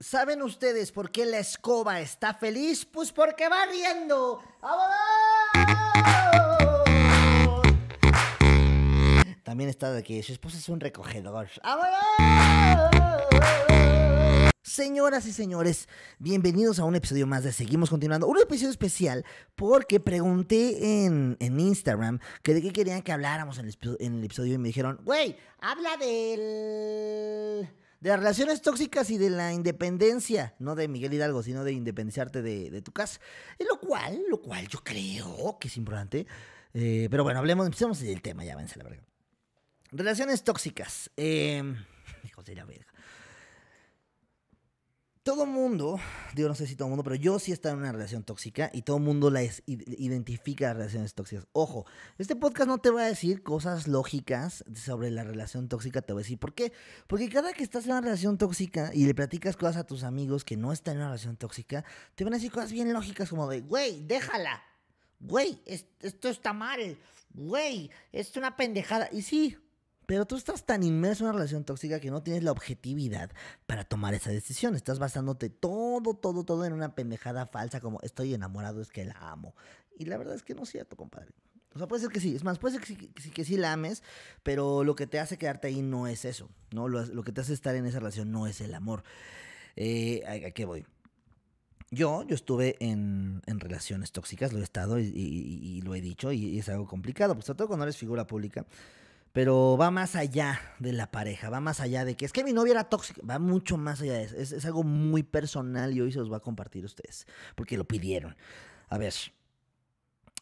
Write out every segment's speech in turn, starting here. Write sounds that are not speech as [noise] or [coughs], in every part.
¿Saben ustedes por qué la escoba está feliz? Pues porque va riendo. También está de que Su esposa es un recogedor. Señoras y señores, bienvenidos a un episodio más de Seguimos Continuando. Un episodio especial porque pregunté en, en Instagram que de qué querían que habláramos en el, en el episodio y me dijeron, güey, habla del de las relaciones tóxicas y de la independencia, no de Miguel Hidalgo, sino de independenciarte de, tu casa. Eh, lo cual, lo cual yo creo que es importante. Eh, pero bueno, hablemos, empecemos el tema, ya vence la verga. Relaciones tóxicas. Eh, [laughs] hijo de la verga todo mundo, digo no sé si todo el mundo, pero yo sí estaba en una relación tóxica y todo mundo la identifica las relaciones tóxicas. Ojo, este podcast no te va a decir cosas lógicas sobre la relación tóxica, te voy a decir por qué. Porque cada que estás en una relación tóxica y le platicas cosas a tus amigos que no están en una relación tóxica, te van a decir cosas bien lógicas como de, güey, déjala, güey, esto está mal, güey, esto es una pendejada. Y sí, pero tú estás tan inmerso en una relación tóxica que no tienes la objetividad para tomar esa decisión. Estás basándote todo, todo, todo en una pendejada falsa como estoy enamorado, es que la amo. Y la verdad es que no es cierto, compadre. O sea, puede ser que sí. Es más, puede ser que sí, que, sí, la ames, pero lo que te hace quedarte ahí no es eso, ¿no? Lo, que te hace estar en esa relación no es el amor. Eh, ¿A qué voy? Yo, yo estuve en, en, relaciones tóxicas, lo he estado y, y, lo he dicho, y, es algo complicado, pues sobre todo cuando eres figura pública, pero va más allá de la pareja, va más allá de que es que mi novia era tóxica, va mucho más allá de eso. Es, algo muy personal y hoy se los va a compartir ustedes, porque lo pidieron. A ver,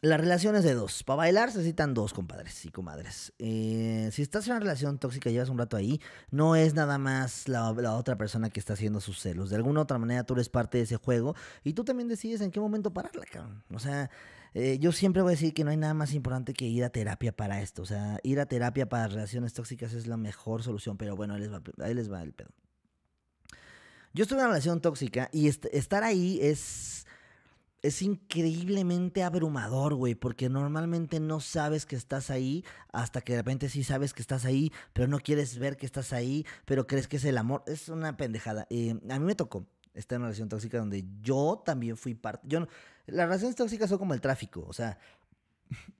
las relaciones de dos. Para bailar se necesitan dos compadres y comadres. Eh, si estás en una relación tóxica y llevas un rato ahí, no es nada más la, la, otra persona que está haciendo sus celos. De alguna otra manera tú eres parte de ese juego y tú también decides en qué momento pararla, cabrón. O sea, eh, yo siempre voy a decir que no hay nada más importante que ir a terapia para esto. O sea, ir a terapia para relaciones tóxicas es la mejor solución, pero bueno, ahí les va, el pedo. Yo estuve en una relación tóxica y estar ahí es, es increíblemente abrumador, güey, porque normalmente no sabes que estás ahí hasta que de repente sí sabes que estás ahí, pero no quieres ver que estás ahí, pero crees que es el amor. Es una pendejada. Eh, a mí me tocó Está en una relación tóxica donde yo también fui parte. Yo las relaciones tóxicas son como el tráfico, o sea,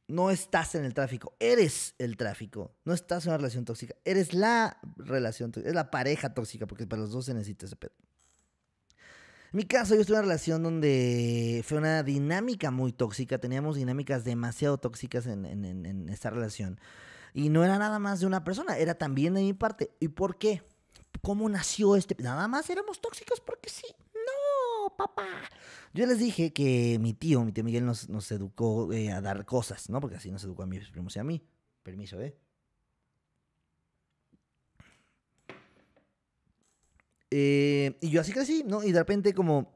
no estás en el tráfico, eres el tráfico, no estás en una relación tóxica, eres la relación tóxica, es la pareja tóxica, porque para los dos se necesita ese pedo. En mi caso, yo estuve en una relación donde fue una dinámica muy tóxica, teníamos dinámicas demasiado tóxicas en, en, esta relación. Y no era nada más de una persona, era también de mi parte. ¿Y por qué? ¿Cómo nació este? Nada más éramos tóxicos porque sí. No, papá. Yo les dije que mi tío, mi tío Miguel, nos, educó eh, a dar cosas, ¿no? Porque así nos educó a mis primos y a mí. Permiso, ¿eh? eh, y yo así crecí, ¿no? Y de repente como...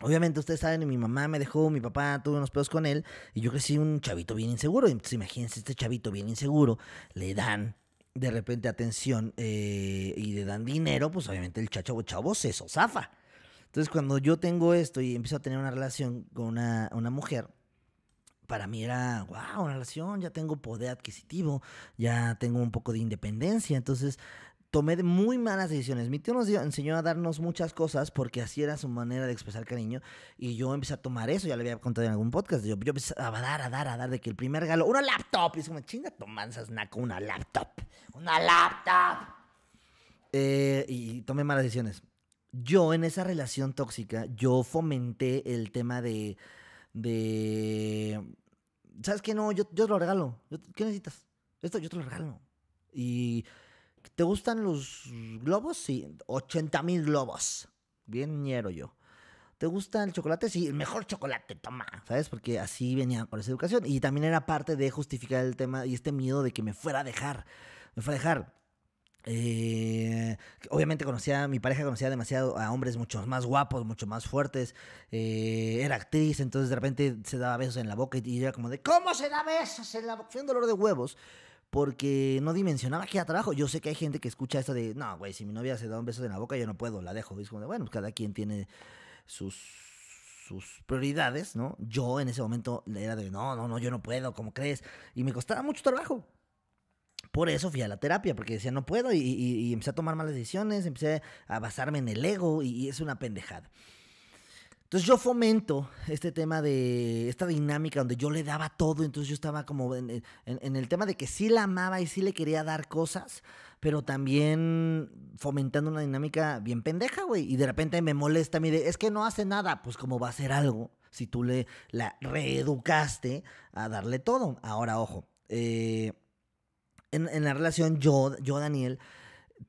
Obviamente ustedes saben, mi mamá me dejó, mi papá tuvo unos pedos con él y yo crecí un chavito bien inseguro. Entonces imagínense, este chavito bien inseguro le dan de repente atención eh, y le dan dinero, pues obviamente el o chavo se zafa Entonces cuando yo tengo esto y empiezo a tener una relación con una, una mujer, para mí era, wow, una relación, ya tengo poder adquisitivo, ya tengo un poco de independencia, entonces tomé muy malas decisiones. Mi tío nos enseñó a darnos muchas cosas porque así era su manera de expresar cariño y yo empecé a tomar eso, ya le había contado en algún podcast, yo, empecé a dar, a dar, a dar de que el primer regalo, una laptop, y es como, chinga tomanzas, naco, una laptop, una laptop. Eh, y tomé malas decisiones. Yo en esa relación tóxica, yo fomenté el tema de... de ¿Sabes qué? No, yo, yo te lo regalo. ¿Qué necesitas? Esto yo te lo regalo. Y ¿Te gustan los globos? Sí, 80 mil globos. Bien ñero yo. ¿Te gusta el chocolate? Sí, el mejor chocolate, toma. ¿Sabes? Porque así venía con esa educación. Y también era parte de justificar el tema y este miedo de que me fuera a dejar. Me fuera a dejar. Eh, obviamente conocía, mi pareja conocía demasiado a hombres mucho más guapos, mucho más fuertes. Eh, era actriz, entonces de repente se daba besos en la boca y, yo era como de, ¿cómo se da besos en la boca? Fue un dolor de huevos porque no dimensionaba que era trabajo. Yo sé que hay gente que escucha esto de, no, güey, si mi novia se da un beso en la boca, yo no puedo, la dejo. es como, bueno, pues, cada quien tiene sus, sus prioridades, ¿no? Yo en ese momento era de, no, no, no, yo no puedo, ¿cómo crees? Y me costaba mucho trabajo. Por eso fui a la terapia, porque decía, no puedo, y, empecé a tomar malas decisiones, empecé a basarme en el ego, y es una pendejada. Entonces yo fomento este tema de esta dinámica donde yo le daba todo, entonces yo estaba como en, el tema de que sí la amaba y sí le quería dar cosas, pero también fomentando una dinámica bien pendeja, güey. Y de repente me molesta, mire, es que no hace nada, pues como va a hacer algo si tú le la reeducaste a darle todo. Ahora, ojo, eh, en, en, la relación yo, yo Daniel,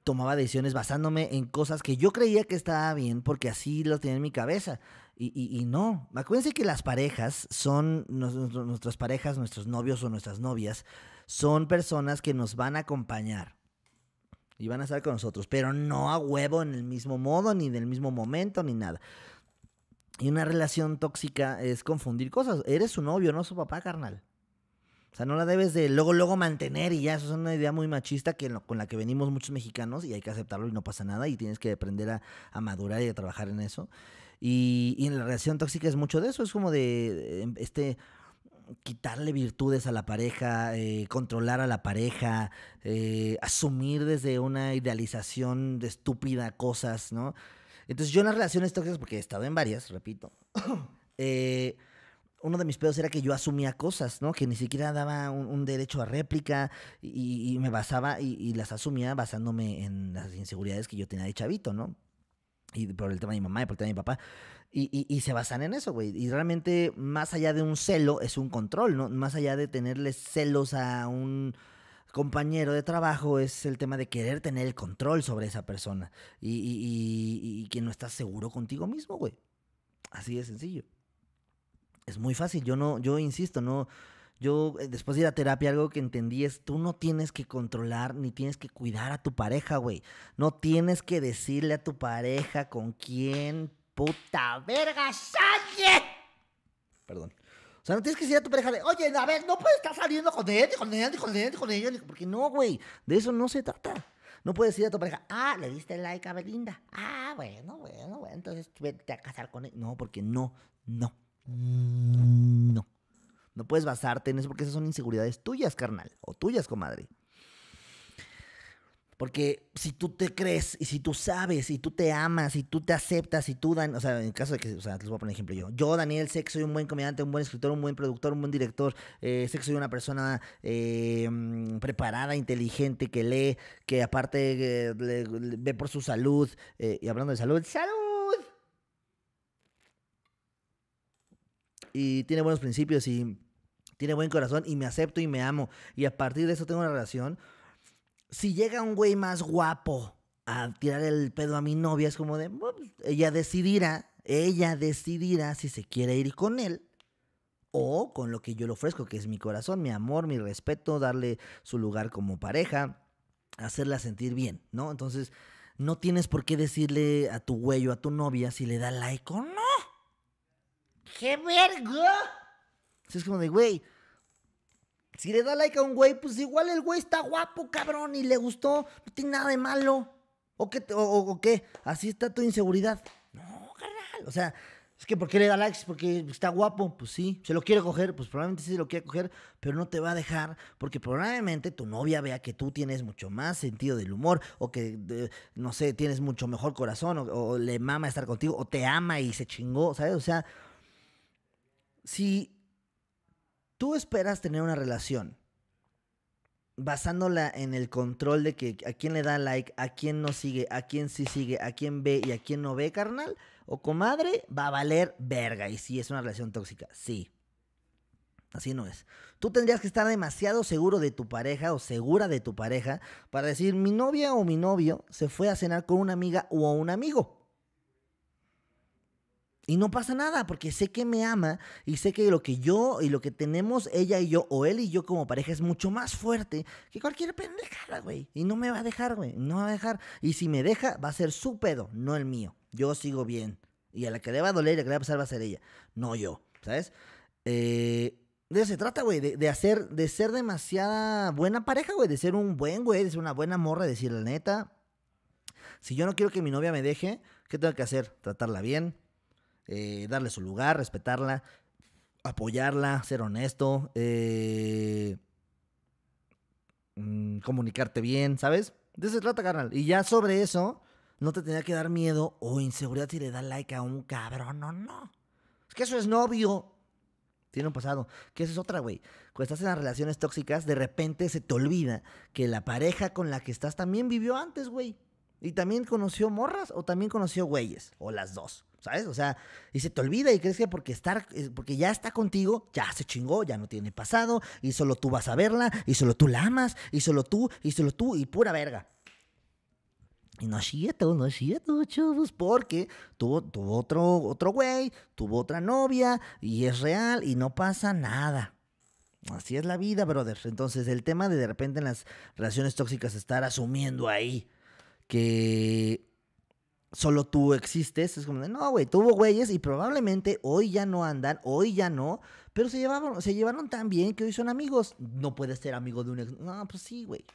tomaba decisiones basándome en cosas que yo creía que estaba bien porque así lo tenía en mi cabeza. Y, y, y, no, acuérdense que las parejas son, nuestras parejas, nuestros novios o nuestras novias, son personas que nos van a acompañar y van a estar con nosotros, pero no a huevo en el mismo modo, ni del mismo momento, ni nada. Y una relación tóxica es confundir cosas. Eres su novio, no su papá, carnal. O sea, no la debes de luego, luego mantener y ya. Eso es una idea muy machista que, con la que venimos muchos mexicanos y hay que aceptarlo y no pasa nada y tienes que aprender a, a madurar y a trabajar en eso. Y, en la relación tóxica es mucho de eso, es como de em, este quitarle virtudes a la pareja, eh, controlar a la pareja, eh, asumir desde una idealización de estúpida cosas, ¿no? Entonces yo en las relaciones tóxicas, porque he estado en varias, repito, [coughs] eh, uno de mis pedos era que yo asumía cosas, ¿no? Que ni siquiera daba un, derecho a réplica y, me basaba y, las asumía basándome en las inseguridades que yo tenía de chavito, ¿no? y por el tema de mi mamá y por el tema de mi papá. Y, se basan en eso, güey. Y realmente, más allá de un celo, es un control, ¿no? Más allá de tenerle celos a un compañero de trabajo, es el tema de querer tener el control sobre esa persona. Y, que no estás seguro contigo mismo, güey. Así de sencillo. Es muy fácil. Yo no, yo insisto, no, yo eh, después de ir a terapia algo que entendí es, tú no tienes que controlar ni tienes que cuidar a tu pareja, güey. No tienes que decirle a tu pareja con quién puta verga sale. Perdón. O sea, no tienes que decirle a tu pareja oye, a ver, no puedes estar saliendo con él, con él, con él, con él. Porque no, güey, de eso no se trata. No puedes decir a tu pareja, ah, le diste like a Belinda. Ah, bueno, bueno, bueno, entonces vete a casar con él. E-". No, porque no, no, no. No puedes basarte en eso porque esas son inseguridades tuyas, carnal, o tuyas, comadre. Porque si tú te crees y si tú sabes y tú te amas y tú te aceptas y tú, dan, o sea, en el caso de que, o sea, les voy a poner ejemplo yo. Yo, Daniel sé que soy un buen comediante, un buen escritor, un buen productor, un buen director. Eh, sé que soy una persona eh, mm, preparada, inteligente, que lee, que aparte eh, ve por su salud. y hablando de salud, ¡salud! y tiene buenos principios y tiene buen corazón y me acepto y me amo. Y a partir de eso tengo una relación. Si llega un güey más guapo a tirar el pedo a mi novia, es como de, pues, ella decidirá, ella decidirá si se quiere ir con él o con lo que yo le ofrezco, que es mi corazón, mi amor, mi respeto, darle su lugar como pareja, hacerla sentir bien, ¿no? Entonces, no tienes por qué decirle a tu güey o a tu novia si le da like o no. ¡Qué verga! Es como de, güey, si le da like a un güey, pues igual el güey está guapo, cabrón, y le gustó, no tiene nada de malo. ¿O qué? O, Así está tu inseguridad. No, carnal. O sea, es que ¿por qué le da likes? Porque está guapo. Pues sí, se lo quiere coger, pues probablemente sí se lo quiere coger, pero no te va a dejar porque probablemente tu novia vea que tú tienes mucho más sentido del humor o que, no sé, tienes mucho mejor corazón o le mama estar contigo o te ama y se chingó, ¿sabes? O sea... Si tú esperas tener una relación basándola en el control de que a quién le da like, a quién no sigue, a quién sí sigue, a quién ve y a quién no ve, carnal, o comadre, va a valer verga. Y si es una relación tóxica, sí. Así no es. Tú tendrías que estar demasiado seguro de tu pareja o segura de tu pareja para decir, mi novia o mi novio se fue a cenar con una amiga o un amigo. Y no pasa nada, porque sé que me ama y sé que lo que yo y lo que tenemos ella y yo, o él y yo como pareja, es mucho más fuerte que cualquier pendejada, güey. Y no me va a dejar, güey. No va a dejar. Y si me deja, va a ser su pedo, no el mío. Yo sigo bien. Y a la que le va a doler y a la que le va a pasar va a ser ella, no yo, ¿sabes? Eh, de eso se trata, güey, de, hacer, de ser demasiada buena pareja, güey, de ser un buen güey, de ser una buena morra, decir la neta. Si yo no quiero que mi novia me deje, ¿qué tengo que hacer? Tratarla bien, eh, darle su lugar, respetarla, apoyarla, ser honesto, eh, mm, comunicarte bien, ¿sabes? De eso se trata, carnal. Y ya sobre eso, no te tenía que dar miedo o inseguridad si le da like a un cabrón no, no. Es que eso es novio. Tiene un pasado. Que esa es otra, güey. Cuando estás en las relaciones tóxicas, de repente se te olvida que la pareja con la que estás también vivió antes, güey. Y también conoció morras o también conoció güeyes. O las dos. ¿sabes? O sea, y se te olvida y crees que porque estar, eh, porque ya está contigo, ya se chingó, ya no tiene pasado, y solo tú vas a verla, y solo tú la amas, y solo tú, y solo tú, y pura verga. Y no es cierto, no es cierto, chavos, porque tuvo, tuvo otro, otro güey, tuvo otra novia, y es real, y no pasa nada. Así es la vida, brother. Entonces, el tema de de repente en las relaciones tóxicas estar asumiendo ahí que solo tú existes. Es como, no, güey, tuvo güeyes y probablemente hoy ya no andan, hoy ya no, pero se llevaron, se llevaron tan bien que hoy son amigos. No puedes ser amigo de un ex. No, pues sí, güey.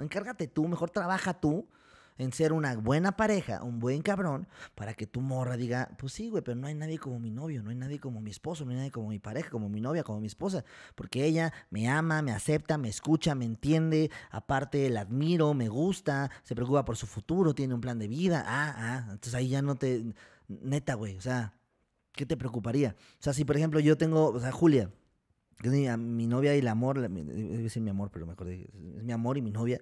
Encárgate tú, mejor trabaja tú en ser una buena pareja, un buen cabrón, para que tu morra diga, pues sí, güey, pero no hay nadie como mi novio, no hay nadie como mi esposo, no hay nadie como mi pareja, como mi novia, como mi esposa, porque ella me ama, me acepta, me escucha, me entiende, aparte la admiro, me gusta, se preocupa por su futuro, tiene un plan de vida, ah, ah, entonces ahí ya no te, neta, güey, o sea, ¿qué te preocuparía? O sea, si por ejemplo yo tengo, o sea, Julia, mi, novia y el amor, debe mi amor, pero me acordé, es mi amor y mi novia,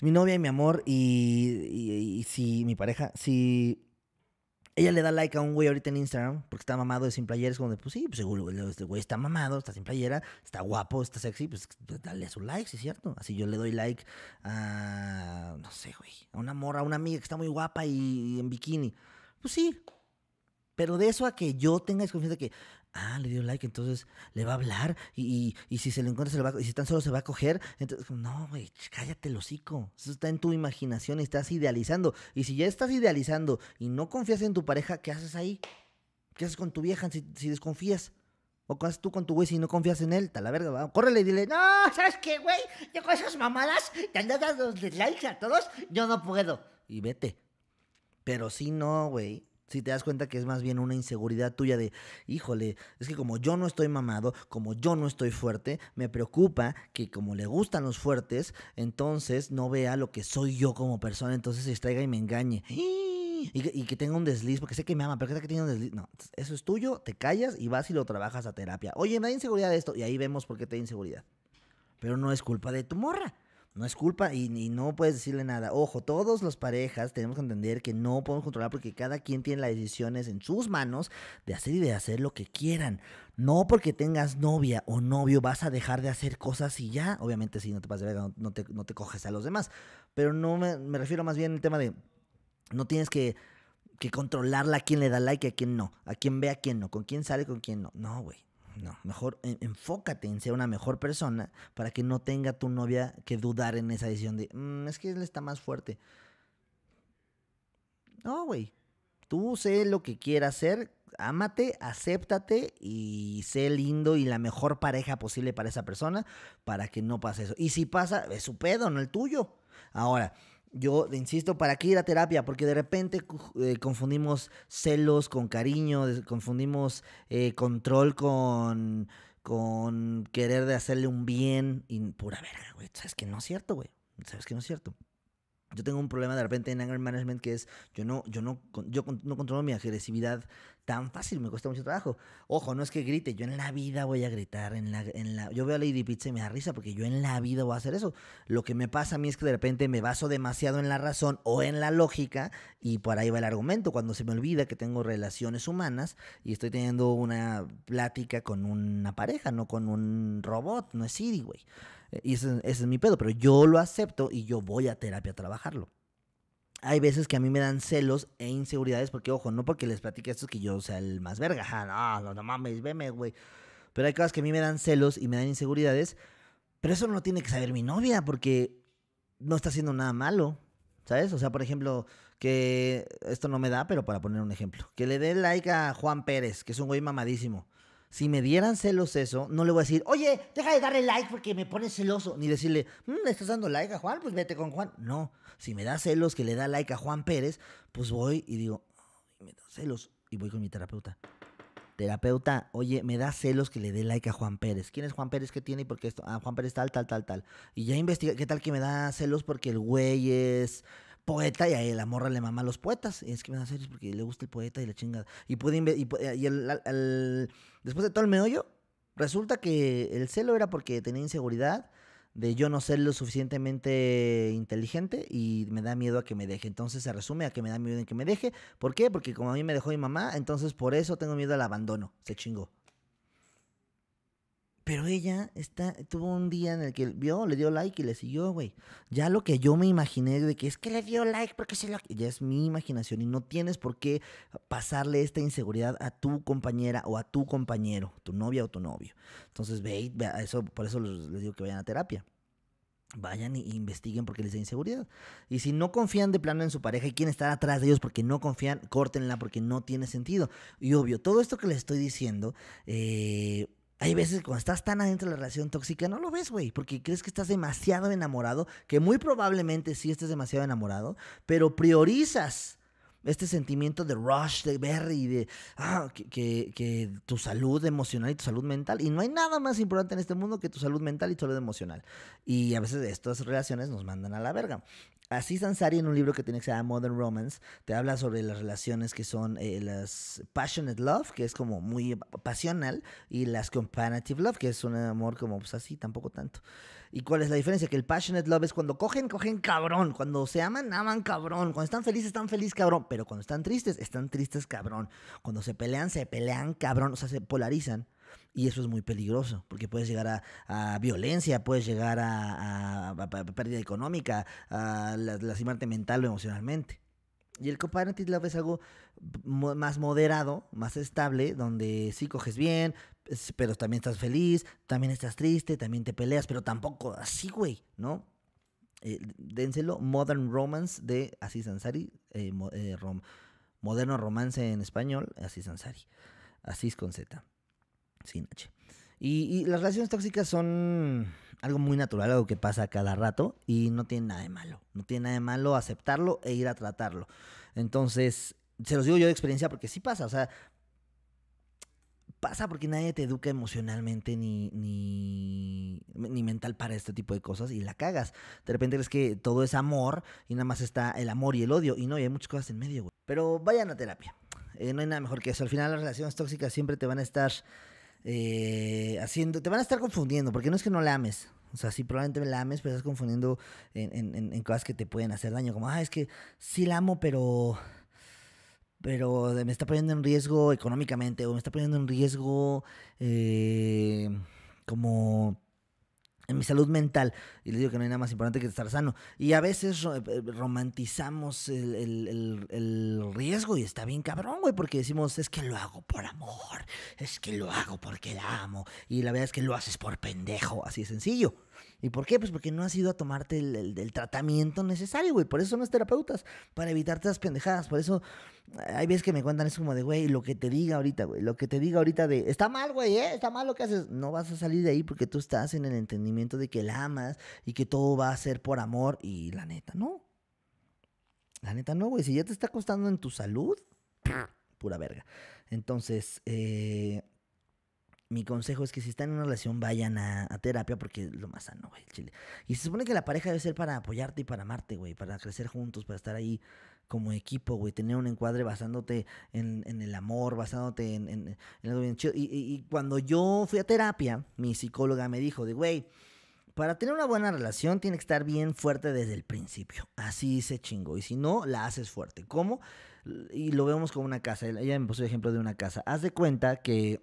mi novia y mi amor y, si mi pareja, si ella le da like a un güey ahorita en Instagram porque está mamado de sin es Como de, pues sí, pues seguro, este güey está mamado, está sin playera, está guapo, está sexy. Pues, pues dale su like, es cierto. Así yo le doy like a, no sé, güey, a una morra, a una amiga que está muy guapa y, en bikini. Pues sí. Pero de eso a que yo tenga confianza de que, Ah, le dio like, entonces le va a hablar y, si se le encuentra, se va y si tan solo se va a coger, entonces, no, güey, cállate el hocico. Eso está en tu imaginación estás idealizando. Y si ya estás idealizando y no confías en tu pareja, ¿qué haces ahí? ¿Qué haces con tu vieja si, desconfías? O qué haces tú con tu güey si no confías en él, tal la verga, córrele y dile, no, ¿sabes qué, güey? Yo con esas mamadas que andas dando likes a todos, yo no puedo. Y vete. Pero si no, güey, si te das cuenta que es más bien una inseguridad tuya de, híjole, es que como yo no estoy mamado, como yo no estoy fuerte, me preocupa que como le gustan los fuertes, entonces no vea lo que soy yo como persona, entonces se extraiga y me engañe. Y que, y tenga un desliz, porque sé que me ama, pero que tiene un desliz. No, eso es tuyo, te callas y vas y lo trabajas a terapia. Oye, me da inseguridad esto, y ahí vemos por qué te da inseguridad. Pero no es culpa de tu morra. No es culpa y, no puedes decirle nada. Ojo, todos los parejas tenemos que entender que no podemos controlar porque cada quien tiene las decisiones en sus manos de hacer y de hacer lo que quieran. No porque tengas novia o novio vas a dejar de hacer cosas y ya. Obviamente si sí, no te pases de no, te, no te coges a los demás. Pero no me, refiero más bien al tema de no tienes que que controlarla a quién le da like y a quién no, a quién ve a quién no, con quién sale, con quién no. No, güey. No, mejor enfócate en ser una mejor persona para que no tenga tu novia que dudar en esa decisión de, mm, es que él está más fuerte. No, güey. Tú sé lo que quieras ser, ámate, acéptate y sé lindo y la mejor pareja posible para esa persona para que no pase eso. Y si pasa, es su pedo, no el tuyo. Ahora, yo insisto, ¿para qué ir a terapia? Porque de repente eh, confundimos celos con cariño, confundimos eh, control con, con querer de hacerle un bien. Y pura verga, güey. Sabes que no es cierto, güey. Sabes que no es cierto. Yo tengo un problema de repente en anger management que es yo no yo no yo no controlo mi agresividad tan fácil, me cuesta mucho trabajo. Ojo, no es que grite, yo en la vida voy a gritar en la, en la yo veo a Lady Pizza y me da risa porque yo en la vida voy a hacer eso. Lo que me pasa a mí es que de repente me baso demasiado en la razón o en la lógica y por ahí va el argumento cuando se me olvida que tengo relaciones humanas y estoy teniendo una plática con una pareja, no con un robot, no es Siri, güey. Eh, y ese, es mi pedo, pero yo lo acepto y yo voy a terapia a trabajarlo hay veces que a mí me dan celos e inseguridades porque, ojo, no porque les platique esto es que yo sea el más verga. [laughs] no, no, mames, veme, güey. Pero hay cosas que a mí me dan celos y me dan inseguridades. Pero eso no tiene que saber mi novia porque no está haciendo nada malo. ¿Sabes? O sea, por ejemplo, que esto no me da, pero para poner un ejemplo. Que le dé like a Juan Pérez, que es un güey mamadísimo. Si me dieran celos eso, no le voy a decir, oye, deja de darle like porque me pones celoso. Ni decirle, ¿me mm, estás dando like a Juan? Pues vete con Juan. No, si me da celos que le da like a Juan Pérez, pues voy y digo, me da celos. Y voy con mi terapeuta. Terapeuta, oye, me da celos que le dé like a Juan Pérez. ¿Quién es Juan Pérez? ¿Qué tiene? Y por qué esto? Ah, Juan Pérez tal, tal, tal, tal. Y ya investiga, ¿qué tal que me da celos porque el güey es poeta y a la morra le mama a los poetas. Y es que me da hacer porque le gusta el poeta y la chinga Y Y, y el, después de todo el meollo, resulta que el celo era porque tenía inseguridad de yo no ser lo suficientemente inteligente y me da miedo a que me deje. Entonces se resume a que me da miedo en que me deje. ¿Por qué? Porque como a mí me dejó mi mamá, entonces por eso tengo miedo al abandono. Se chingó. Pero ella está, tuvo un día en el que vio, le dio like y le siguió, güey. Ya lo que yo me imaginé de que es que le dio like porque se lo... Ya es mi imaginación y no tienes por qué pasarle esta inseguridad a tu compañera o a tu compañero, tu novia o tu novio. Entonces, ve, eso, por eso les digo que vayan a terapia vayan e investiguen porque les da inseguridad. Y si no confían de plano en su pareja y quieren estar atrás de ellos porque no confían, córtenla porque no tiene sentido. Y obvio, todo esto que les estoy diciendo, eh, hay veces cuando estás tan adentro de la relación tóxica, no lo ves, güey, porque crees que estás demasiado enamorado, que muy probablemente sí estés demasiado enamorado, pero priorizas este sentimiento de rush, de ver y de ah, que, tu salud emocional y tu salud mental. Y no hay nada más importante en este mundo que tu salud mental y tu salud emocional. Y a veces estas relaciones nos mandan a la verga. Así Sansari en un libro que tiene que ser Modern Romance te habla sobre las relaciones que son eh, las passionate love, que es como muy pasional, y las comparative love, que es un amor como pues así, tampoco tanto. ¿Y cuál es la diferencia? Que el passionate love es cuando cogen, cogen cabrón, cuando se aman, aman cabrón, cuando están felices, están felices cabrón, pero cuando están tristes, están tristes cabrón, cuando se pelean, se pelean cabrón, o sea, se polarizan. Y eso es muy peligroso, porque puedes llegar a, violencia, puedes llegar a, pérdida económica, a lastimarte mental o emocionalmente. Y el Cooperative Love es algo más moderado, más estable, donde sí coges bien, pero también estás feliz, también estás triste, también te peleas, pero tampoco así, güey, ¿no? Eh, dénselo, Modern Romance de Asís Ansari, eh, eh, Moderno Romance en español, Asís Ansari, Asís con Z. H. Y, las relaciones tóxicas son algo muy natural, algo que pasa cada rato y no tiene nada de malo. No tiene nada de malo aceptarlo e ir a tratarlo. Entonces, se los digo yo de experiencia porque sí pasa, o sea, pasa porque nadie te educa emocionalmente ni, ni, ni mental para este tipo de cosas y la cagas. De repente crees que todo es amor y nada más está el amor y el odio y no, y hay muchas cosas en medio, güey. Pero vayan a terapia. Eh, no hay nada mejor que eso. Al final las relaciones tóxicas siempre te van a estar eh, haciendo, te van a estar confundiendo, porque no es que no la ames. O sea, sí, probablemente la ames, pero pues estás confundiendo en, cosas que te pueden hacer daño. Como, ah, es que sí la amo, pero pero me está poniendo en riesgo económicamente o me está poniendo en riesgo eh, como en mi salud mental. Y les digo que no hay nada más importante que estar sano. Y a veces eh, romantizamos el, el, el, el, riesgo y está bien cabrón, güey, porque decimos, es que lo hago por amor, es que lo hago porque la amo. Y la verdad es que lo haces por pendejo, así de sencillo. ¿Y por qué? Pues porque no has ido a tomarte el, tratamiento necesario, güey. Por eso son es terapeutas, para evitarte las pendejadas. Por eso eh, hay veces que me cuentan es como de, güey, lo que te diga ahorita, güey, lo que te diga ahorita de, está mal, güey, ¿eh? está mal lo que haces. No vas a salir de ahí porque tú estás en el entendimiento de que la amas y que todo va a ser por amor. Y la neta, no. La neta, no, güey. Si ya te está costando en tu salud, pura verga. Entonces, eh mi consejo es que si están en una relación vayan a, terapia porque es lo más sano, güey, chile. Y se supone que la pareja debe ser para apoyarte y para amarte, güey, para crecer juntos, para estar ahí como equipo, güey, tener un encuadre basándote en, el amor, basándote en, algo bien chido. Y, cuando yo fui a terapia, mi psicóloga me dijo de, güey, para tener una buena relación tiene que estar bien fuerte desde el principio. Así se chingo. Y si no, la haces fuerte. ¿Cómo? Y lo vemos como una casa. Ella me puso el ejemplo de una casa. Haz de cuenta que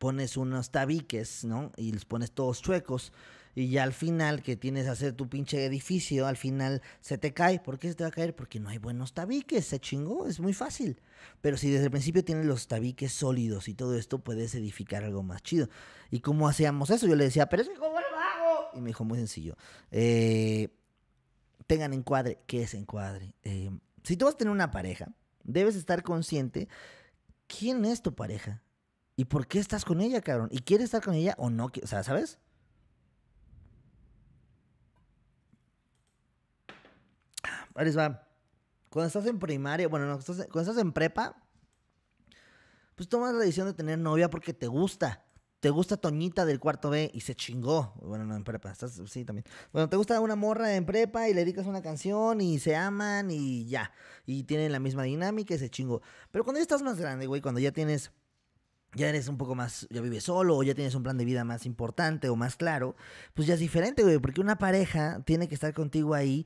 pones unos tabiques, ¿no? Y los pones todos chuecos. Y ya al final que tienes que hacer tu pinche edificio, al final se te cae. ¿Por qué se te va a caer? Porque no hay buenos tabiques, se chingó, es muy fácil. Pero si desde el principio tienes los tabiques sólidos y todo esto, puedes edificar algo más chido. ¿Y cómo hacíamos eso? Yo le decía, pero es que ¿cómo lo hago? Y me dijo, muy sencillo. Eh, tengan encuadre. ¿Qué es encuadre? Eh, si tú vas a tener una pareja, debes estar consciente quién es tu pareja. ¿Y por qué estás con ella, cabrón? ¿Y quieres estar con ella o no? O sea, ¿sabes? Ahí Cuando estás en primaria, bueno, no, cuando estás en prepa, pues tomas la decisión de tener novia porque te gusta. Te gusta Toñita del cuarto B y se chingó. Bueno, no, en prepa, estás, sí, también. Bueno, te gusta una morra en prepa y le dedicas una canción y se aman y ya. Y tienen la misma dinámica y se chingó. Pero cuando ya estás más grande, güey, cuando ya tienes ya eres un poco más, ya vives solo o ya tienes un plan de vida más importante o más claro, pues ya es diferente, güey, porque una pareja tiene que estar contigo ahí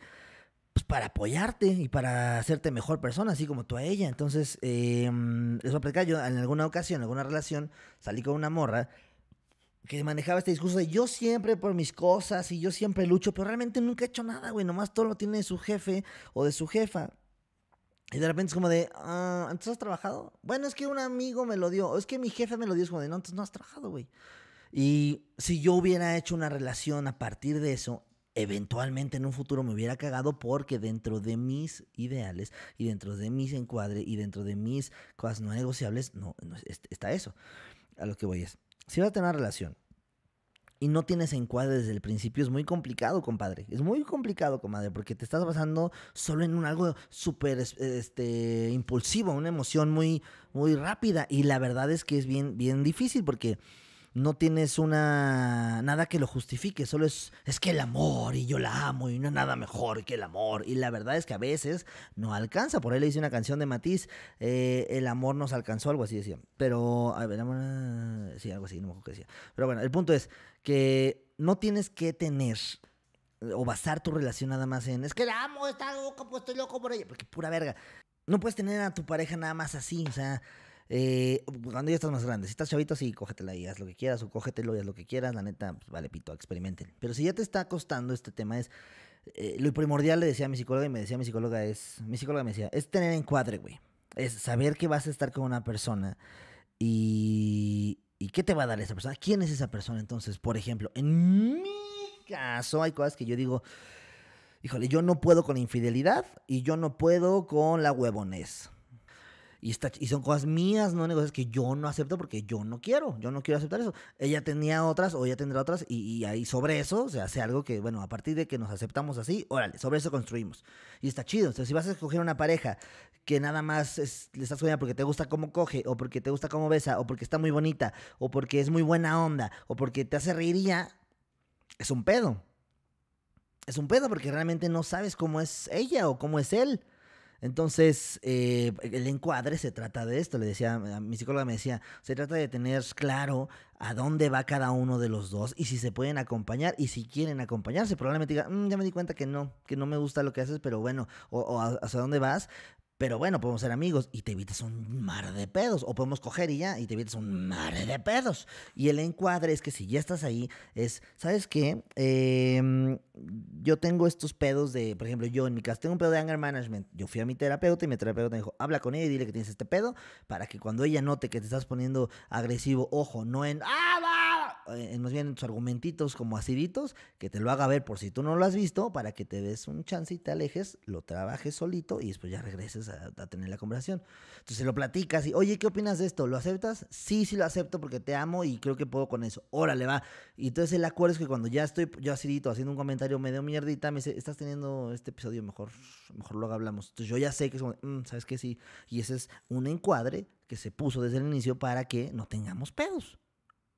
pues, para apoyarte y para hacerte mejor persona, así como tú a ella. Entonces, em, eso aplica yo en alguna ocasión, en alguna relación, salí con una morra que manejaba este discurso de yo siempre por mis cosas y yo siempre lucho, pero realmente nunca he hecho nada, güey, nomás todo lo tiene de su jefe o de su jefa. Y de repente es como de, ah, ¿entonces has trabajado? Bueno, es que un amigo me lo dio, es que mi jefe me lo dio, es como de, no, entonces no has trabajado, güey. Y si yo hubiera hecho una relación a partir de eso, eventualmente en un futuro me hubiera cagado porque dentro de mis ideales y dentro de mis encuadre y dentro de mis cosas no negociables, no, está eso. A lo que voy es, si vas a tener una relación y no tienes encuadre desde el principio, es muy complicado, compadre. Es muy complicado, comadre, porque te estás basando solo en un algo súper este, impulsivo, una emoción muy, muy rápida. Y la verdad es que es bien, bien difícil porque no tienes una nada que lo justifique, solo es es que el amor y yo la amo y no hay nada mejor que el amor y la verdad es que a veces no alcanza, por ahí le hice una canción de Matiz, eh, el amor nos alcanzó, algo así decía, pero a ver, sí, algo así, no me acuerdo qué decía, pero bueno, el punto es que no tienes que tener o basar tu relación nada más en es que la amo, está loco, pues estoy loco por ella, porque pura verga. No puedes tener a tu pareja nada más así, o sea, eh, cuando ya estás más grande, si estás chavito, sí, cógetela y haz lo que quieras, o cógetelo y haz lo que quieras, la neta, pues, vale, pito, experimenten. Pero si ya te está costando este tema, es. Eh, lo primordial le decía a mi psicóloga y me decía mi psicóloga es. Mi psicóloga me decía, es tener encuadre, güey. Es saber que vas a estar con una persona y. qué te va a dar esa persona? ¿Quién es esa persona? Entonces, por ejemplo, en mi caso hay cosas que yo digo, híjole, yo no puedo con la infidelidad y yo no puedo con la huevones. Y, son cosas mías, no negocios que yo no acepto porque yo no quiero, yo no quiero aceptar eso. Ella tenía otras o ella tendrá otras y, ahí sobre eso se hace algo que, bueno, a partir de que nos aceptamos así, órale, sobre eso construimos. Y está chido. si vas a escoger una pareja que nada más les le estás cogiendo porque te gusta cómo coge o porque te gusta cómo besa o porque está muy bonita o porque es muy buena onda o porque te hace reír es un pedo. Es un pedo porque realmente no sabes cómo es ella o cómo es él. Entonces, eh, el encuadre se trata de esto, le decía, mi psicóloga me decía, se trata de tener claro a dónde va cada uno de los dos y si se pueden acompañar y si quieren acompañarse. Probablemente diga, mm, ya me di cuenta que no, que no me gusta lo que haces, pero bueno, o, o hacia dónde vas, pero bueno, podemos ser amigos y te evitas un mar de pedos. O podemos coger y ya y te evitas un mar de pedos. Y el encuadre es que si ya estás ahí, es, ¿sabes qué? Em, yo tengo estos pedos de, por ejemplo, yo en mi casa tengo un pedo de anger management. Yo fui a mi terapeuta y mi terapeuta me dijo, habla con ella y dile que tienes este pedo para que cuando ella note que te estás poniendo agresivo, ojo, no en, ¡ah, va! Eh, más bien tus argumentitos como aciditos, que te lo haga ver por si tú no lo has visto, para que te des un chance y te alejes, lo trabajes solito y después ya regreses a, tener la conversación. Entonces lo platicas y, oye, ¿qué opinas de esto? ¿Lo aceptas? Sí, sí lo acepto porque te amo y creo que puedo con eso. Órale, va. Y entonces el acuerdo es que cuando ya estoy yo acidito haciendo un comentario medio mierdita, me dice, estás teniendo este episodio, mejor, mejor luego hablamos. Entonces yo ya sé que es como, mm, ¿sabes qué? Sí. Y ese es un encuadre que se puso desde el inicio para que no tengamos pedos.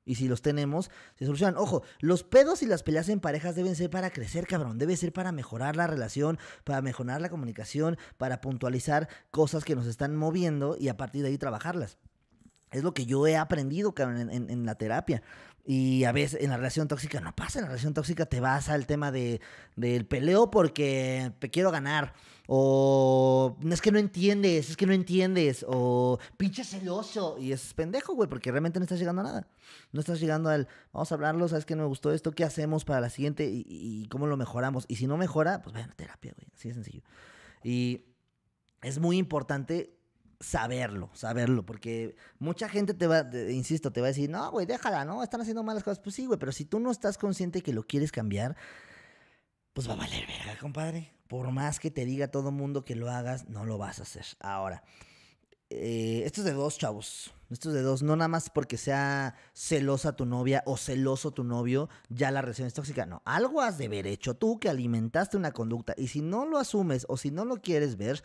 Y si los tenemos, se solucionan. Ojo, los pedos y las peleas en parejas deben ser para crecer, cabrón. Debe ser para mejorar la relación, para mejorar la comunicación, para puntualizar cosas que nos están moviendo y a partir de ahí trabajarlas. Es lo que yo he aprendido, cabrón, en, en la terapia. Y a veces en la relación tóxica no pasa, en la relación tóxica te vas al tema de, del peleo porque te quiero ganar. O es que no entiendes, es que no entiendes. O pinche celoso. Y es pendejo, güey, porque realmente no estás llegando a nada. No estás llegando al, vamos a hablarlo, sabes que me gustó esto, ¿qué hacemos para la siguiente? Y, y cómo lo mejoramos. Y si no mejora, pues vayan a terapia, güey. Así de sencillo. Y es muy importante saberlo, saberlo, porque mucha gente te va, insisto, te va a decir, no, güey, déjala, ¿no? Están haciendo malas cosas. Pues sí, güey, pero si tú no estás consciente que lo quieres cambiar, pues va a valer verga, compadre. Por más que te diga todo mundo que lo hagas, no lo vas a hacer. Ahora, eh, esto es de dos, chavos. Esto es de dos. No nada más porque sea celosa tu novia o celoso tu novio, ya la relación es tóxica. No, algo has de haber hecho tú que alimentaste una conducta. Y si no lo asumes o si no lo quieres ver,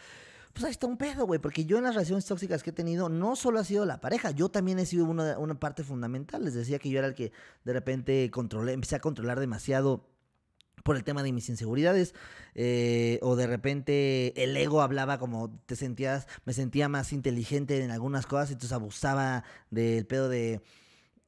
pues ahí está un pedo, güey, porque yo en las relaciones tóxicas que he tenido no solo ha sido la pareja, yo también he sido una, una parte fundamental. Les decía que yo era el que de repente controlé, empecé a controlar demasiado por el tema de mis inseguridades eh, o de repente el ego hablaba como te sentías me sentía más inteligente en algunas cosas y entonces abusaba del pedo de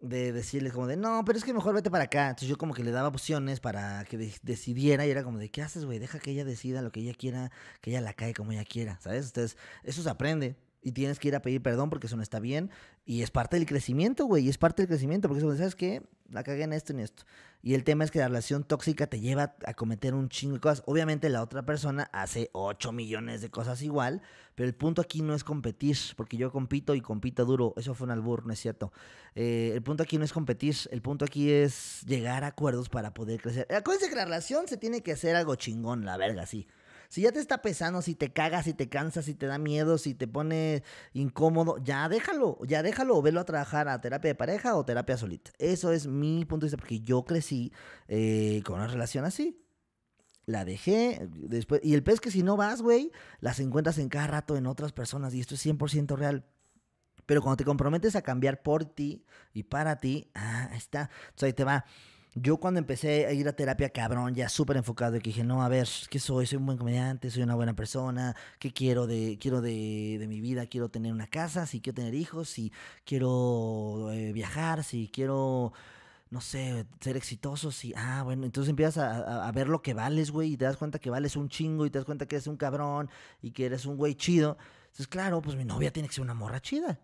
de decirle como de, no, pero es que mejor vete para acá. Entonces yo como que le daba opciones para que decidiera y era como de, ¿qué haces, güey? Deja que ella decida lo que ella quiera, que ella la cae como ella quiera, ¿sabes? Entonces, eso se aprende. Y tienes que ir a pedir perdón porque eso no está bien. Y es parte del crecimiento, güey. Y es parte del crecimiento. Porque, ¿sabes qué? la cagué en esto y en esto. Y el tema es que la relación tóxica te lleva a cometer un chingo de cosas. Obviamente la otra persona hace 8 millones de cosas igual, pero el punto aquí no es competir, porque yo compito y compito duro. Eso fue un albur, no es cierto. Eh, el punto aquí no es competir, el punto aquí es llegar a acuerdos para poder crecer. Acuérdense que la relación se tiene que hacer algo chingón, la verga, sí. Si ya te está pesando, si te cagas, si te cansas, si te da miedo, si te pone incómodo, ya déjalo, ya déjalo, o velo a trabajar a terapia de pareja o terapia solita. Eso es mi punto de vista, porque yo crecí eh, con una relación así. La dejé, después, y el pez que si no vas, güey, las encuentras en cada rato en otras personas, y esto es 100% real. Pero cuando te comprometes a cambiar por ti y para ti, ah, está. Entonces ahí te va. Yo cuando empecé a ir a terapia, cabrón, ya súper enfocado, y que dije, no, a ver, ¿qué soy? Soy un buen comediante, soy una buena persona, ¿qué quiero de, quiero de, de mi vida? Quiero tener una casa, si quiero tener hijos, si quiero eh, viajar, si quiero, no sé, ser exitoso, si, ah, bueno, entonces empiezas a ver lo que vales, güey, y te das cuenta que vales un chingo, y te das cuenta que eres un cabrón, y que eres un güey chido. Entonces, claro, pues mi novia tiene que ser una morra chida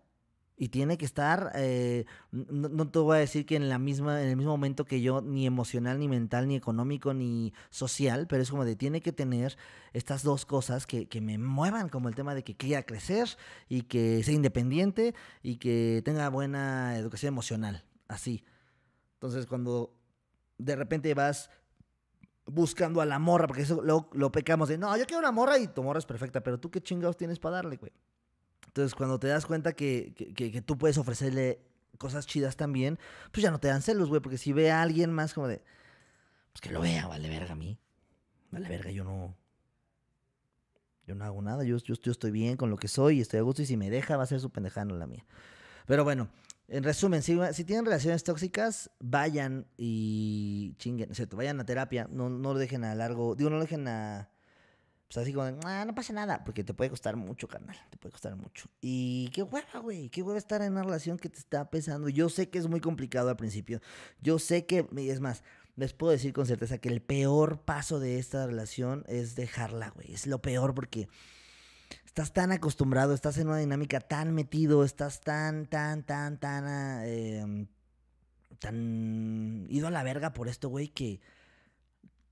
y tiene que estar, eh, no, te voy a decir que en, la misma, en el mismo momento que yo, ni emocional, ni mental, ni económico, ni social, pero es como de tiene que tener estas dos cosas que, me muevan, como el tema de que quiera crecer y que sea independiente y que tenga buena educación emocional, así. Entonces cuando de repente vas buscando a la morra, porque eso lo, lo pecamos de, no, yo quiero una morra y tu morra es perfecta, pero tú qué chingados tienes para darle, güey. Entonces, cuando te das cuenta que, tú puedes ofrecerle cosas chidas también, pues ya no te dan celos, güey, porque si ve a alguien más como de, pues que lo vea, vale verga a mí. Vale verga, yo no. Yo no hago nada, yo, yo, estoy bien con lo que soy, y estoy a gusto y si me deja va a ser su pendejano la mía. Pero bueno, en resumen, si, si, tienen relaciones tóxicas, vayan y chinguen, te Vayan a terapia, no, no lo dejen a largo, digo, no lo dejen a pues así como, ah, no pasa nada, porque te puede costar mucho, carnal, te puede costar mucho. Y qué hueva, güey, qué hueva estar en una relación que te está pesando. Yo sé que es muy complicado al principio, yo sé que, y es más, les puedo decir con certeza que el peor paso de esta relación es dejarla, güey, es lo peor porque estás tan acostumbrado, estás en una dinámica tan metido, estás tan, tan, tan, tan, eh, tan ido a la verga por esto, güey, que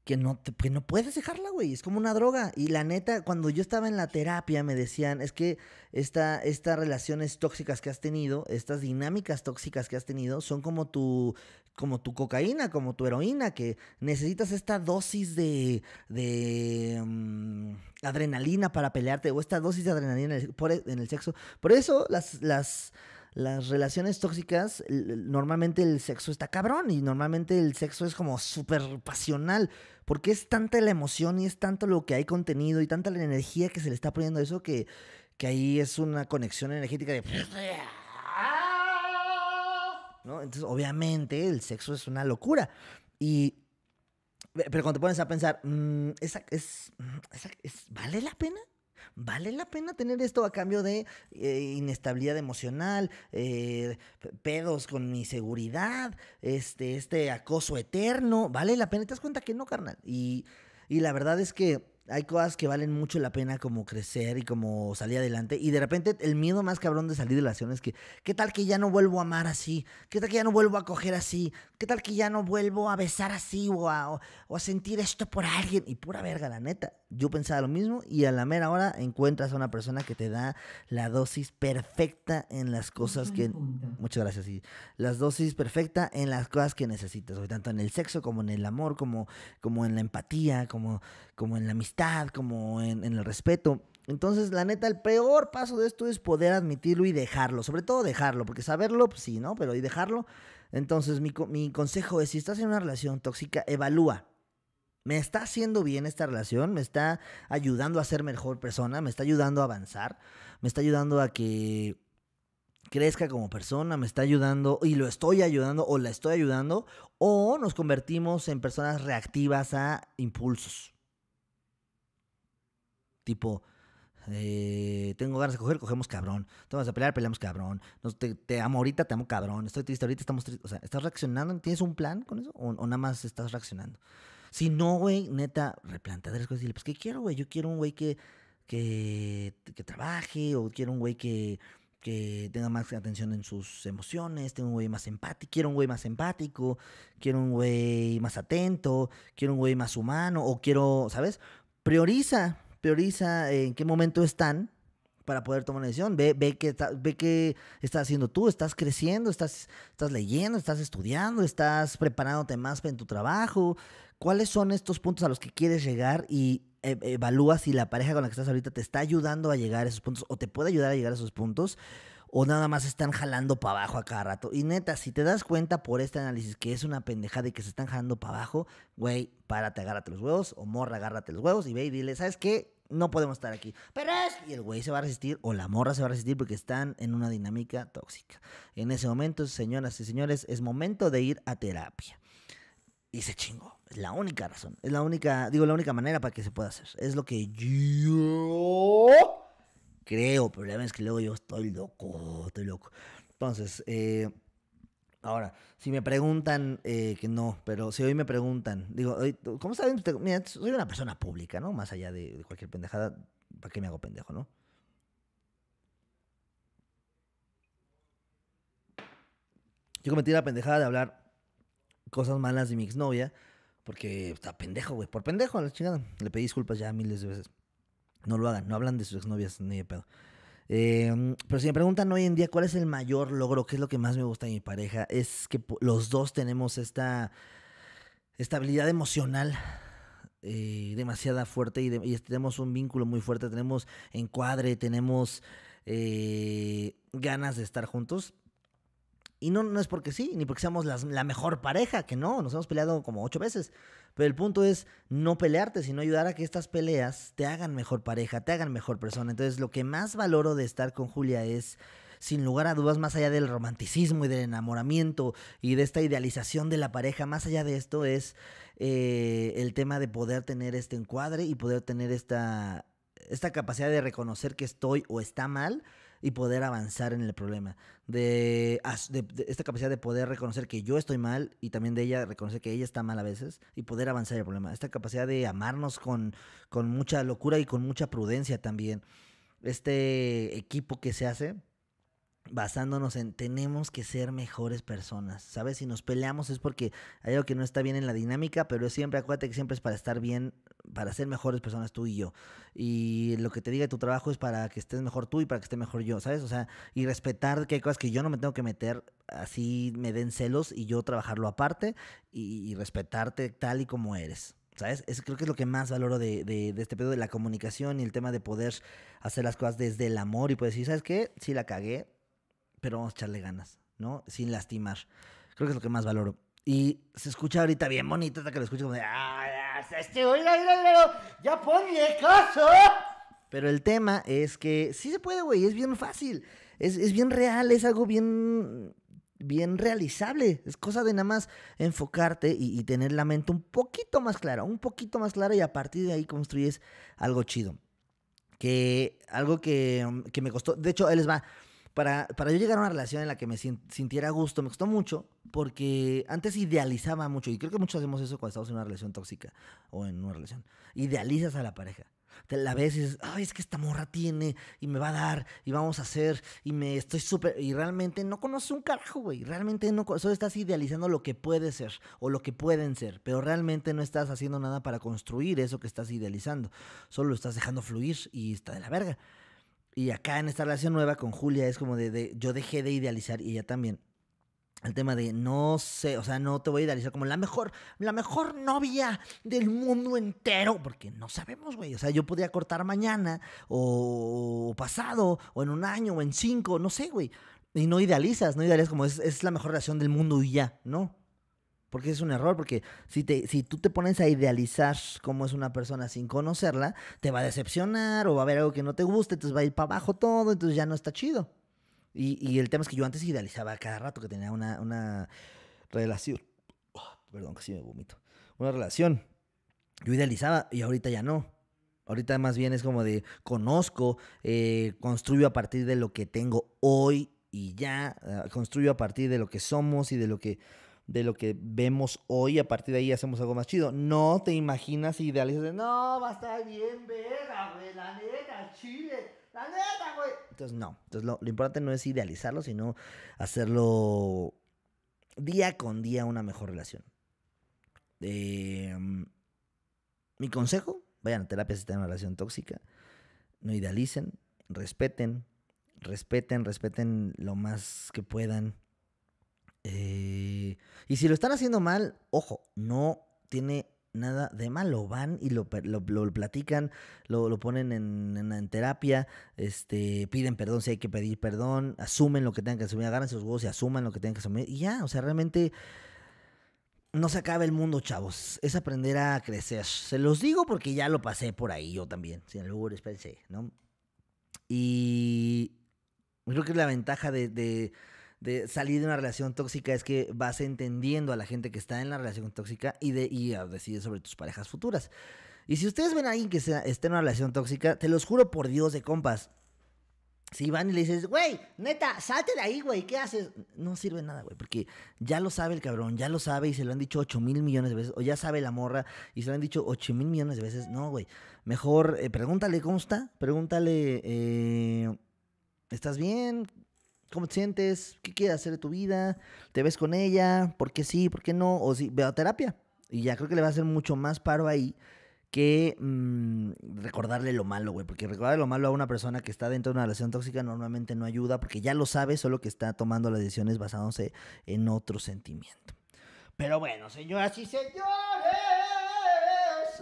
que no, pues, no puedes dejarla, güey. Es como una droga. Y la neta, cuando yo estaba en la terapia, me decían, es que estas relaciones tóxicas que has tenido, estas dinámicas tóxicas que has tenido, son como tu, como tu cocaína, como tu heroína, que necesitas esta dosis de, mm, adrenalina para pelearte, o esta dosis de adrenalina en el, e, sexo. Por eso las las relaciones tóxicas, normalmente el sexo está cabrón y normalmente el sexo es como súper pasional, porque es tanta la emoción y es tanto lo que hay contenido y tanta la energía que se le está poniendo a eso que, que ahí es una conexión energética de... ¿no? Entonces, obviamente, el sexo es una locura. Y... Pero cuando te pones a pensar, mm, es, mm, esa, es, ¿vale la pena? ¿Vale la pena tener esto a cambio de eh, inestabilidad emocional, eh, pedos con mi seguridad, este, este acoso eterno? ¿Vale la pena? ¿Te das cuenta que no, carnal? Y, la verdad es que hay cosas que valen mucho la pena como crecer y como salir adelante. Y de repente el miedo más cabrón de salir de la acción es que, ¿qué tal que ya no vuelvo a amar así? ¿Qué tal que ya no vuelvo a coger así? ¿Qué tal que ya no vuelvo a besar así o a, o a sentir esto por alguien? Y pura verga, la neta. Yo pensaba lo mismo y a la mera hora encuentras a una persona que te da la dosis perfecta en las cosas que... Muchas gracias. Y las dosis perfecta en las cosas que necesitas, tanto en el sexo como en el amor, como, como en la empatía, como, como en la amistad, como en, el respeto. Entonces, la neta, el peor paso de esto es poder admitirlo y dejarlo. Sobre todo dejarlo, porque saberlo, pues sí, ¿no? Pero y dejarlo. Entonces, mi, mi consejo es, si estás en una relación tóxica, evalúa ¿Me está haciendo bien esta relación? ¿Me está ayudando a ser mejor persona? ¿Me está ayudando a avanzar? ¿Me está ayudando a que crezca como persona, me está ayudando y lo estoy ayudando o la estoy ayudando, o nos convertimos en personas reactivas a impulsos. Tipo, eh, tengo ganas de coger, cogemos cabrón. te vas a pelear, peleamos cabrón. te, amo ahorita, te amo cabrón. Estoy triste ahorita, estamos tristes. O sea, ¿estás reaccionando? ¿Tienes un plan con eso? o nada más estás reaccionando? Si no, güey, neta, replantea las cosas y dile, pues, ¿qué quiero, güey? Yo quiero un güey que, que, trabaje o quiero un güey que, que tenga más atención en sus emociones, tengo un güey más empático, quiero un güey más empático, quiero un güey más atento, quiero un güey más humano, o quiero, ¿sabes? Prioriza, prioriza en qué momento están para poder tomar una decisión. Ve, ve, que, ve que estás haciendo tú, estás creciendo, estás, estás leyendo, estás estudiando, estás preparándote más en tu trabajo, ¿Cuáles son estos puntos a los que quieres llegar y eh, evalúa si la pareja con la que estás ahorita te está ayudando a llegar a esos puntos o te puede ayudar a llegar a esos puntos? o nada más están jalando para abajo a cada rato. Y neta, si te das cuenta por este análisis que es una pendejada y que se están jalando para abajo, güey, párate, agárrate los huevos, o morra, agárrate los huevos y ve y dile, ¿sabes qué? No podemos estar aquí. Pero es... Y el güey se va a resistir, o la morra se va a resistir porque están en una dinámica tóxica. En ese momento, señoras y señores, es momento de ir a terapia. Y se chingó. Es la única razón. Es la única, digo, la única manera para que se pueda hacer. Es lo que yo creo. El problema es que luego yo estoy loco, estoy loco. Entonces, eh, ahora, si me preguntan, eh, que no, pero si hoy me preguntan, digo, ¿cómo saben? Mira, soy una persona pública, ¿no? Más allá de cualquier pendejada, ¿para qué me hago pendejo, no? Yo cometí la pendejada de hablar cosas malas de mi exnovia, porque está pendejo, güey, por pendejo, la chingada. Le pedí disculpas ya miles de veces. No lo hagan, no hablan de sus exnovias ni de pedo. Em, pero si me preguntan hoy en día cuál es el mayor logro, qué es lo que más me gusta de mi pareja, es que los dos tenemos esta estabilidad emocional eh, demasiada fuerte y, tenemos un vínculo muy fuerte, tenemos encuadre, tenemos eh, ganas de estar juntos. Y no, es porque sí, ni porque seamos la mejor pareja, que no, nos hemos peleado como ocho veces. Pero el punto es no pelearte, sino ayudar a que estas peleas te hagan mejor pareja, te hagan mejor persona. Entonces, lo que más valoro de estar con Julia es, sin lugar a dudas, más allá del romanticismo y del enamoramiento y de esta idealización de la pareja, más allá de esto es eh, el tema de poder tener este encuadre y poder tener esta, esta capacidad de reconocer que estoy o está mal y poder avanzar en el problema. De, esta capacidad de poder reconocer que yo estoy mal y también de ella reconocer que ella está mal a veces y poder avanzar en el problema. Esta capacidad de amarnos con, con mucha locura y con mucha prudencia también. Este equipo que se hace basándonos en tenemos que ser mejores personas, ¿sabes? Si nos peleamos es porque hay algo que no está bien en la dinámica, pero siempre acuérdate que siempre es para estar bien, para ser mejores personas tú y yo. Y lo que te diga tu trabajo es para que estés mejor tú y para que esté mejor yo, ¿sabes? O sea, y respetar que hay cosas que yo no me tengo que meter, así me den celos y yo trabajarlo aparte y, respetarte tal y como eres. ¿Sabes? Eso creo que es lo que más valoro de, de, este pedo de la comunicación y el tema de poder hacer las cosas desde el amor y poder decir, ¿sabes qué? Sí la cagué, pero vamos a echarle ganas, ¿no? Sin lastimar. Creo que es lo que más valoro. Y se escucha ahorita bien bonito, hasta que lo escucho como de, ¡ah, este, oiga, ya ponle caso! Pero el tema es que sí se puede, güey, es bien fácil, es, bien real, es algo bien bien realizable. Es cosa de nada más enfocarte y, y, tener la mente un poquito más clara, un poquito más clara y a partir de ahí construyes algo chido. Que algo que, que me costó, de hecho, él les va, para, yo llegar a una relación en la que me sintiera gusto, me costó mucho, porque antes idealizaba mucho, y creo que muchos hacemos eso cuando estamos en una relación tóxica o en una relación, idealizas a la pareja. Te la ves y dices, es que esta morra tiene y me va a dar y vamos a hacer y me estoy súper... Y realmente no conoces un carajo, güey. Realmente no... Solo estás idealizando lo que puede ser o lo que pueden ser, pero realmente no estás haciendo nada para construir eso que estás idealizando. Solo lo estás dejando fluir y está de la verga. Y acá en esta relación nueva con Julia es como de, yo dejé de idealizar y ella también. El tema de no sé, o sea, no te voy a idealizar como la mejor, la mejor novia del mundo entero, porque no sabemos, güey. O sea, yo podría cortar mañana, o, pasado, o en un año, o en cinco, no sé, güey. Y no idealizas, no idealizas como es la mejor relación del mundo y ya, ¿no? Porque es un error, porque si, te, si tú te pones a idealizar cómo es una persona sin conocerla, te va a decepcionar o va a haber algo que no te guste, entonces va a ir para abajo todo, entonces ya no está chido. Y, el tema es que yo antes idealizaba cada rato que tenía una, relación. [sighs] perdón, casi me vomito. Una relación. Yo idealizaba y ahorita ya no. Ahorita más bien es como de conozco, eh, construyo a partir de lo que tengo hoy y ya, ah, construyo a partir de lo que somos y de lo que de lo que vemos hoy, a partir de ahí hacemos algo más chido. No te imaginas y idealizas de, no, va a estar bien verga, güey, la neta, Chile, la neta, güey. Entonces, no. Entonces, lo, importante no es idealizarlo, sino hacerlo día con día una mejor relación. Em, mi consejo, vayan a terapia si en una relación tóxica. No idealicen, respeten, respeten, respeten lo más que puedan eh, y si lo están haciendo mal, ojo, no tiene nada de malo. Van y lo, lo, platican, lo, ponen en, en, terapia, este, piden perdón si hay que pedir perdón, asumen lo que tengan que asumir, agarran sus huevos y asuman lo que tengan que asumir. Y ya, o sea, realmente no se acaba el mundo, chavos. Es aprender a crecer. Se los digo porque ya lo pasé por ahí yo también, sin lugar, espérense, ¿no? Y creo que es la ventaja de de salir de una relación tóxica es que vas entendiendo a la gente que está en la relación tóxica y, de, y ah, decides sobre tus parejas futuras. Y si ustedes ven a alguien que está esté en una relación tóxica, te los juro por Dios de compas. Si van y le dices, güey, neta, salte de ahí, güey, ¿qué haces? No sirve nada, güey, porque ya lo sabe el cabrón, ya lo sabe y se lo han dicho 8 mil millones de veces, o ya sabe la morra y se lo han dicho 8 mil millones de veces. No, güey, mejor eh, pregúntale cómo está, pregúntale, eh, ¿estás bien? ¿Cómo te sientes? ¿Qué quieres hacer de tu vida? ¿Te ves con ella? ¿Por qué sí? ¿Por qué no? O si, veo terapia. Y ya creo que le va a hacer mucho más paro ahí que mm, recordarle lo malo, güey. Porque recordarle lo malo a una persona que está dentro de una relación tóxica normalmente no ayuda porque ya lo sabe, solo que está tomando las decisiones basándose en otro sentimiento. Pero bueno, señoras y señores.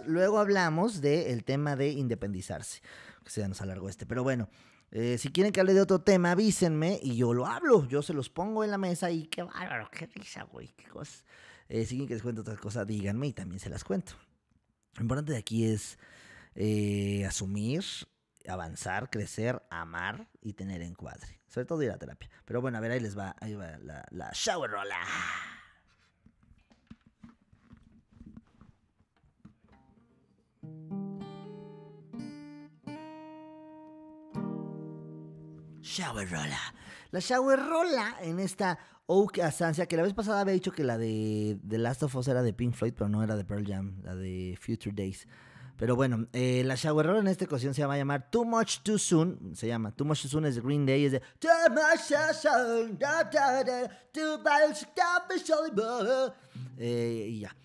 Luego hablamos del tema de independizarse. Que se nos alargó este. Pero bueno, eh, si quieren que hable de otro tema, avísenme y yo lo hablo. Yo se los pongo en la mesa y qué bárbaro, qué risa, güey, qué cosas. Eh, si quieren que les cuente otra cosa, díganme y también se las cuento. Lo importante de aquí es eh, asumir, avanzar, crecer, amar y tener encuadre. Sobre todo ir a terapia. Pero bueno, a ver, ahí les va, ahí va la, la shower Shower Rola. La Shower Rola en esta Oak Asancia, que la vez pasada había dicho que la de The Last of Us era de Pink Floyd, pero no era de Pearl Jam, la de Future Days. Pero bueno, eh, la Shower Rola en esta ocasión se va a llamar Too Much Too Soon. Se llama Too Much Too Soon es de Green Day, es de Too Much Too Soon, da, da, da, Too eh, y ya.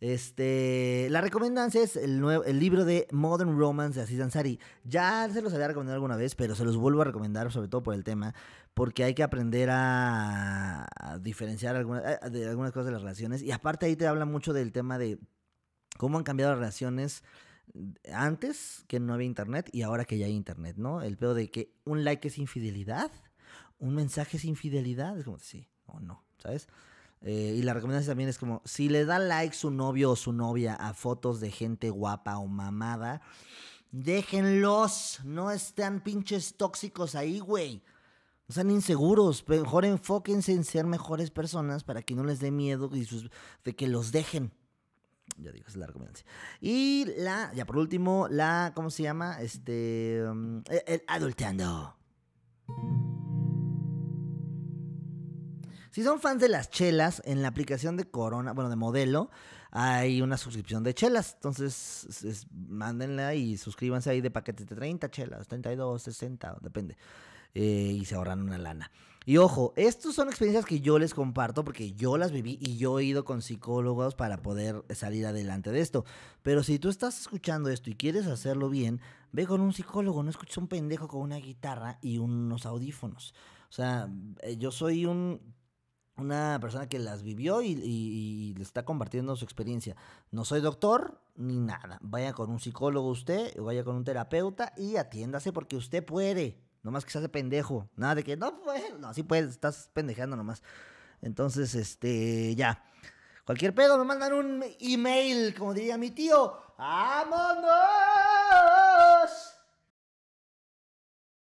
Este, la recomendancia es el, nuevo, el libro de Modern Romance de Aziz Ansari. Ya se los había recomendado alguna vez, pero se los vuelvo a recomendar, sobre todo por el tema, porque hay que aprender a, diferenciar algunas, de algunas cosas de las relaciones. Y aparte ahí te habla mucho del tema de cómo han cambiado las relaciones antes que no había internet y ahora que ya hay internet, ¿no? El pedo de que un like es infidelidad, un mensaje es infidelidad, es como, sí o no, ¿sabes? Eh, y la recomendación también es como, si le da like su novio o su novia a fotos de gente guapa o mamada, déjenlos, no estén pinches tóxicos ahí, güey. No sean inseguros, mejor enfóquense en ser mejores personas para que no les dé miedo de que los dejen. Ya digo, esa es la recomendación. Y la, ya por último, la, ¿cómo se llama? Este, mm, el, el si son fans de las chelas, en la aplicación de Corona, bueno, de modelo, hay una suscripción de chelas. Entonces, mándenla y suscríbanse ahí de paquetes de 30 chelas, 32, 60, depende. Eh, y se ahorran una lana. Y ojo, estas son experiencias que yo les comparto porque yo las viví y yo he ido con psicólogos para poder salir adelante de esto. Pero si tú estás escuchando esto y quieres hacerlo bien, ve con un psicólogo, no escuches un pendejo con una guitarra y unos audífonos. O sea, eh, yo soy un una persona que las vivió y, le está compartiendo su experiencia. No soy doctor ni nada. Vaya con un psicólogo usted, o vaya con un terapeuta y atiéndase porque usted puede. Nomás que se hace pendejo. Nada de que no puede. No, sí puede, estás pendejando nomás. Entonces, este, ya. Cualquier pedo, me mandan un email, como diría mi tío. ¡Vámonos!